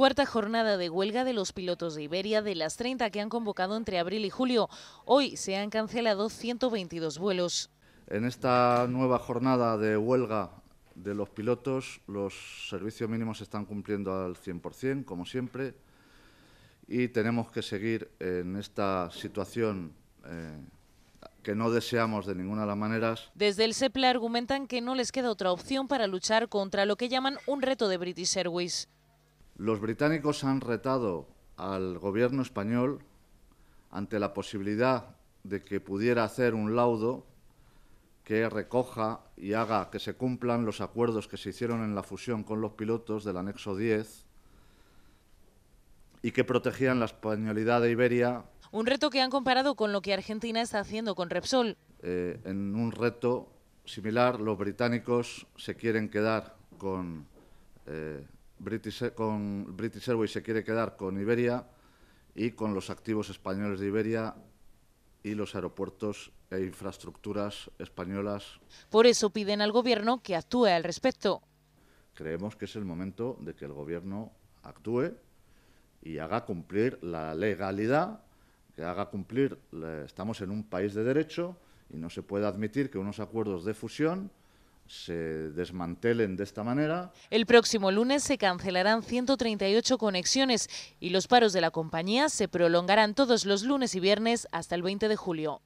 Cuarta jornada de huelga de los pilotos de Iberia de las 30 que han convocado entre abril y julio. Hoy se han cancelado 122 vuelos. En esta nueva jornada de huelga de los pilotos, los servicios mínimos se están cumpliendo al 100%, como siempre, y tenemos que seguir en esta situación. Eh, que no deseamos de ninguna de las maneras. Desde el SEPLA argumentan que no les queda otra opción para luchar contra lo que llaman un reto de British Airways. Los británicos han retado al gobierno español ante la posibilidad de que pudiera hacer un laudo que recoja y haga que se cumplan los acuerdos que se hicieron en la fusión con los pilotos del anexo 10 y que protegían la españolidad de Iberia. Un reto que han comparado con lo que Argentina está haciendo con Repsol. Eh, en un reto similar, los británicos se quieren quedar con eh, British, con British Airways se quiere quedar con Iberia y con los activos españoles de Iberia y los aeropuertos e infraestructuras españolas. Por eso piden al Gobierno que actúe al respecto. Creemos que es el momento de que el Gobierno actúe y haga cumplir la legalidad, que haga cumplir, estamos en un país de derecho y no se puede admitir que unos acuerdos de fusión se desmantelen de esta manera. El próximo lunes se cancelarán 138 conexiones y los paros de la compañía se prolongarán todos los lunes y viernes hasta el 20 de julio.